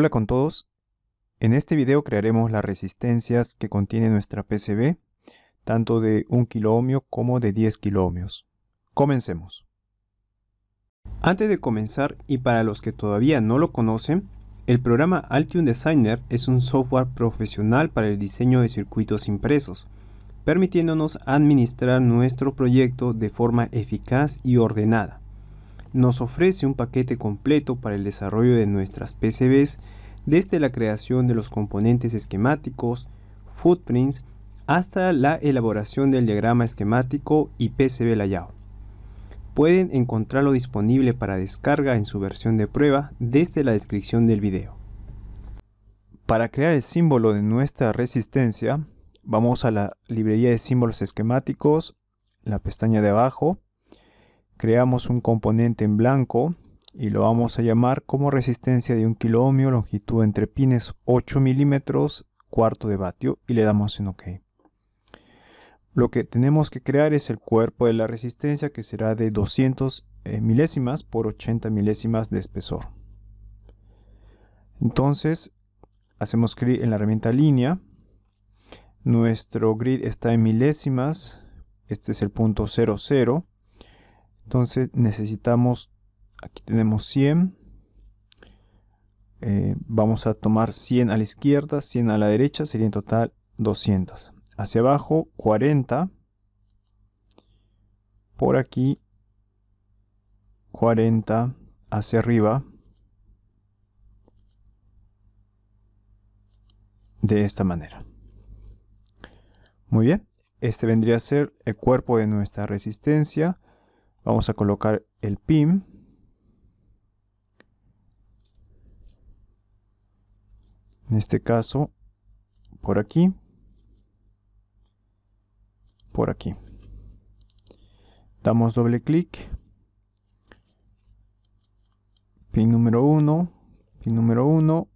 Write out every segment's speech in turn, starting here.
Hola con todos, en este video crearemos las resistencias que contiene nuestra PCB, tanto de 1 kiloohmio como de 10 kiloohmios. Comencemos. Antes de comenzar y para los que todavía no lo conocen, el programa Altium Designer es un software profesional para el diseño de circuitos impresos, permitiéndonos administrar nuestro proyecto de forma eficaz y ordenada nos ofrece un paquete completo para el desarrollo de nuestras PCBs desde la creación de los componentes esquemáticos, footprints, hasta la elaboración del diagrama esquemático y PCB layout. Pueden encontrarlo disponible para descarga en su versión de prueba desde la descripción del video. Para crear el símbolo de nuestra resistencia, vamos a la librería de símbolos esquemáticos, la pestaña de abajo, creamos un componente en blanco y lo vamos a llamar como resistencia de un kilómetro, longitud entre pines 8 milímetros, cuarto de vatio y le damos en OK. Lo que tenemos que crear es el cuerpo de la resistencia que será de 200 eh, milésimas por 80 milésimas de espesor. Entonces hacemos clic en la herramienta línea. Nuestro grid está en milésimas. Este es el punto 00. Entonces necesitamos, aquí tenemos 100. Eh, vamos a tomar 100 a la izquierda, 100 a la derecha, sería en total 200. Hacia abajo 40. Por aquí 40 hacia arriba. De esta manera. Muy bien, este vendría a ser el cuerpo de nuestra resistencia Vamos a colocar el pin. En este caso, por aquí. Por aquí. Damos doble clic. Pin número 1. Pin número 1.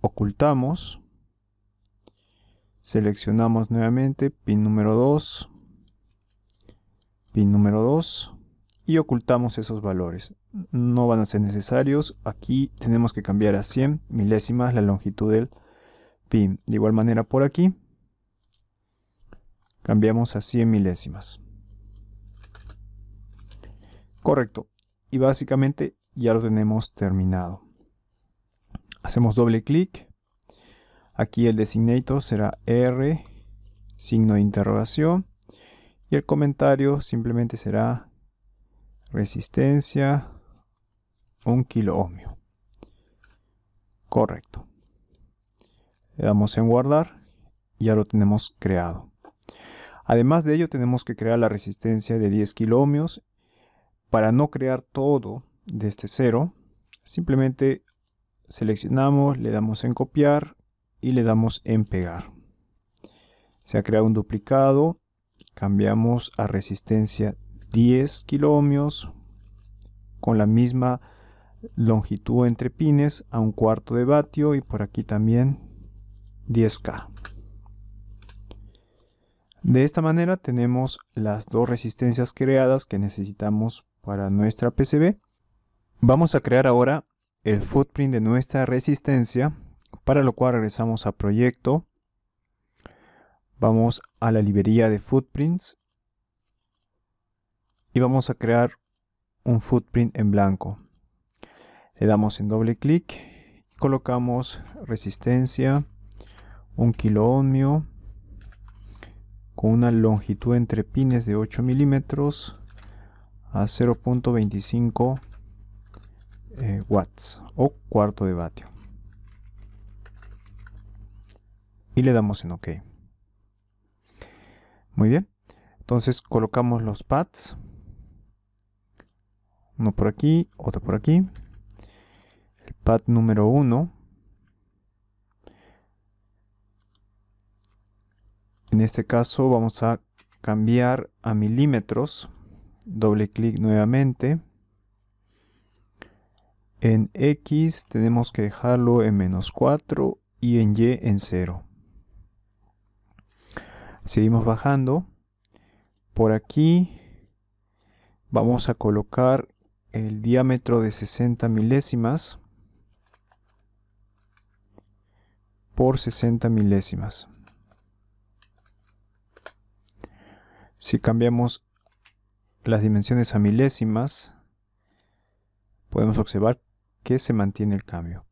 Ocultamos. Seleccionamos nuevamente pin número 2 pin número 2 y ocultamos esos valores. No van a ser necesarios. Aquí tenemos que cambiar a 100 milésimas la longitud del pin. De igual manera por aquí cambiamos a 100 milésimas. Correcto. Y básicamente ya lo tenemos terminado. Hacemos doble clic. Aquí el designator será R, signo de interrogación y el comentario simplemente será resistencia 1 kilo correcto le damos en guardar y ya lo tenemos creado además de ello tenemos que crear la resistencia de 10 kilo para no crear todo de este cero simplemente seleccionamos le damos en copiar y le damos en pegar se ha creado un duplicado cambiamos a resistencia 10 kiloohmios con la misma longitud entre pines a un cuarto de vatio y por aquí también 10k de esta manera tenemos las dos resistencias creadas que necesitamos para nuestra PCB vamos a crear ahora el footprint de nuestra resistencia para lo cual regresamos a proyecto Vamos a la librería de footprints y vamos a crear un footprint en blanco. Le damos en doble clic y colocamos resistencia, un kilo ohmio, con una longitud entre pines de 8 milímetros a 0.25 eh, watts o cuarto de vatio. Y le damos en OK. Muy bien. Entonces colocamos los pads. Uno por aquí, otro por aquí. El pad número 1. En este caso vamos a cambiar a milímetros. Doble clic nuevamente. En X tenemos que dejarlo en menos 4 y en Y en 0. Seguimos bajando. Por aquí vamos a colocar el diámetro de 60 milésimas por 60 milésimas. Si cambiamos las dimensiones a milésimas, podemos observar que se mantiene el cambio.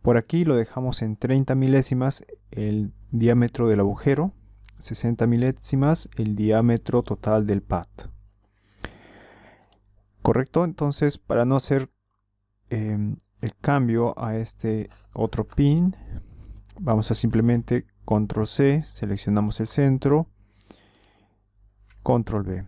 Por aquí lo dejamos en 30 milésimas el diámetro del agujero 60 milésimas el diámetro total del pad. Correcto, entonces para no hacer em, el cambio a este otro pin, vamos a simplemente control C, seleccionamos el centro, control B.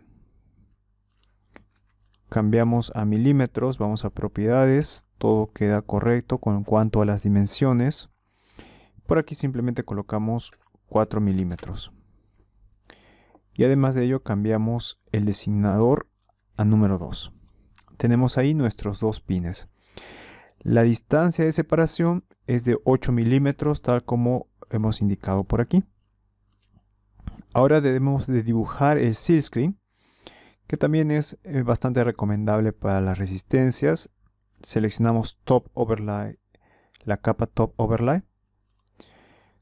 Cambiamos a milímetros, vamos a propiedades, todo queda correcto con cuanto a las dimensiones. Por aquí simplemente colocamos 4 milímetros y además de ello cambiamos el designador a número 2. Tenemos ahí nuestros dos pines. La distancia de separación es de 8 milímetros tal como hemos indicado por aquí. Ahora debemos de dibujar el seal screen que también es eh, bastante recomendable para las resistencias. Seleccionamos Top Overlay, la capa Top Overlay.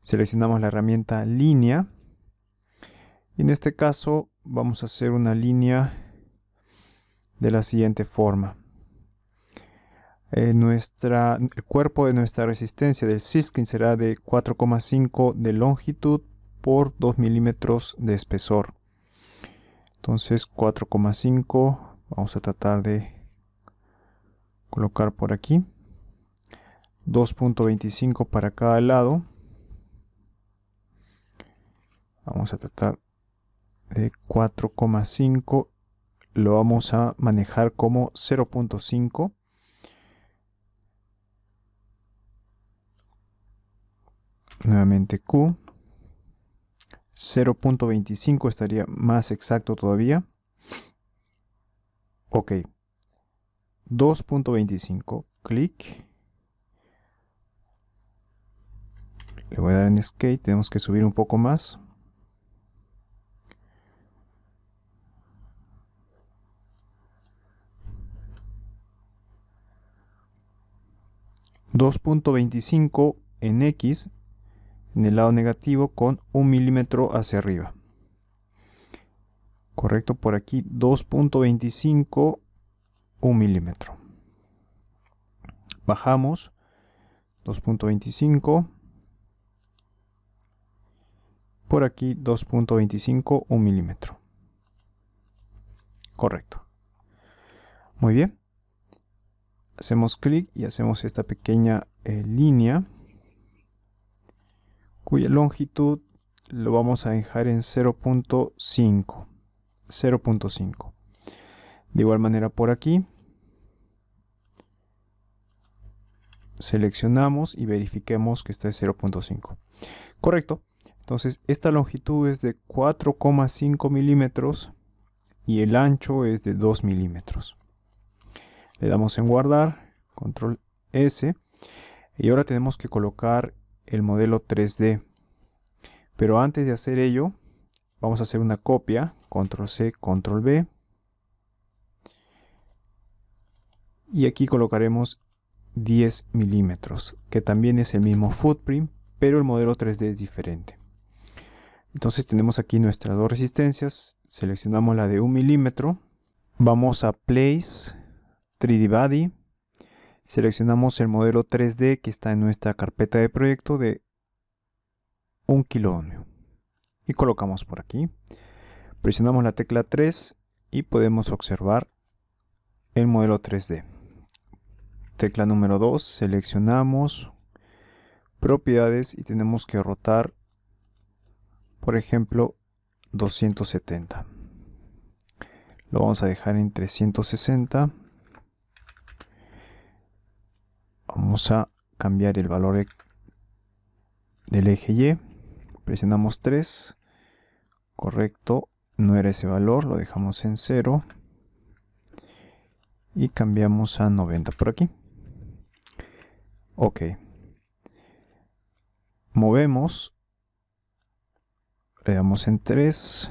Seleccionamos la herramienta línea y en este caso vamos a hacer una línea de la siguiente forma. Eh, el cuerpo de nuestra resistencia del siskin será de 4,5 de longitud por 2 milímetros de espesor. Entonces 4,5 vamos a tratar de colocar por aquí. 2.25 para cada lado. Vamos a tratar de 4,5 lo vamos a manejar como 0.5 nuevamente Q 0.25 estaría más exacto todavía ok 2.25 clic le voy a dar en skate tenemos que subir un poco más 2.25 en X en el lado negativo con un milímetro hacia arriba. Correcto, por aquí 2.25, un milímetro. Bajamos 2.25. Por aquí 2.25, un milímetro. Correcto. Muy bien hacemos clic y hacemos esta pequeña eh, línea cuya longitud lo vamos a dejar en 0.5 0.5 de igual manera por aquí seleccionamos y verifiquemos que está es 0.5 correcto entonces esta longitud es de 4,5 milímetros y el ancho es de 2 milímetros le damos en guardar, control S. Y ahora tenemos que colocar el modelo 3D. Pero antes de hacer ello, vamos a hacer una copia, control C, control B. Y aquí colocaremos 10 milímetros, que también es el mismo footprint, pero el modelo 3D es diferente. Entonces tenemos aquí nuestras dos resistencias, seleccionamos la de un milímetro, vamos a Place, 3D Seleccionamos el modelo 3D que está en nuestra carpeta de proyecto de 1 kilómetro Y colocamos por aquí. Presionamos la tecla 3 y podemos observar el modelo 3D. Tecla número 2, seleccionamos propiedades y tenemos que rotar, por ejemplo, 270. Lo vamos a dejar en 360 vamos a cambiar el valor del eje Y presionamos 3 correcto no era ese valor lo dejamos en 0 y cambiamos a 90 por aquí ok movemos le damos en 3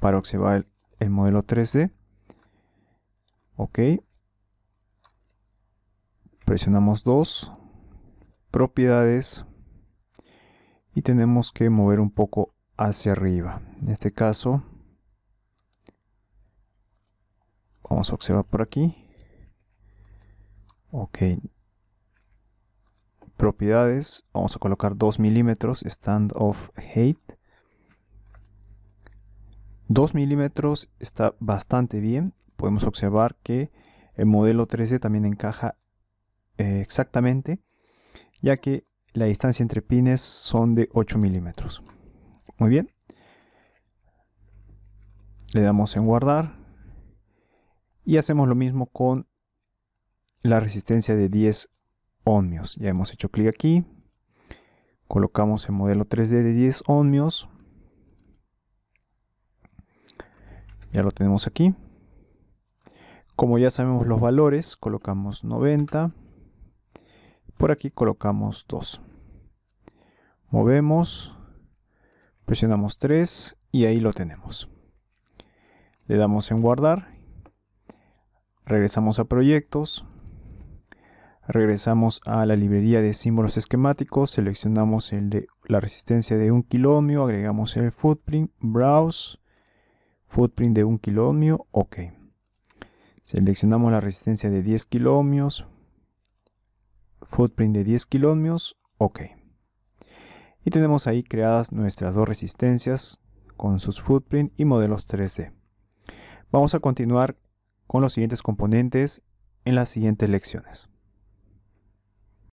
para observar el, el modelo 3D ok presionamos 2, propiedades y tenemos que mover un poco hacia arriba. En este caso, vamos a observar por aquí. Ok. Propiedades, vamos a colocar 2 milímetros, stand standoff height. 2 milímetros está bastante bien. Podemos observar que el modelo 13 también encaja eh, exactamente, ya que la distancia entre pines son de 8 milímetros. Muy bien. Le damos en guardar. Y hacemos lo mismo con la resistencia de 10 ohmios. Ya hemos hecho clic aquí. Colocamos el modelo 3D de 10 ohmios. Ya lo tenemos aquí. Como ya sabemos los valores, colocamos 90 por aquí colocamos 2 movemos presionamos 3 y ahí lo tenemos le damos en guardar regresamos a proyectos regresamos a la librería de símbolos esquemáticos seleccionamos el de la resistencia de un kilómetro, agregamos el footprint browse footprint de un kilómetro, ok seleccionamos la resistencia de 10 kilómetros footprint de 10 km, ok. Y tenemos ahí creadas nuestras dos resistencias con sus footprint y modelos 3D. Vamos a continuar con los siguientes componentes en las siguientes lecciones.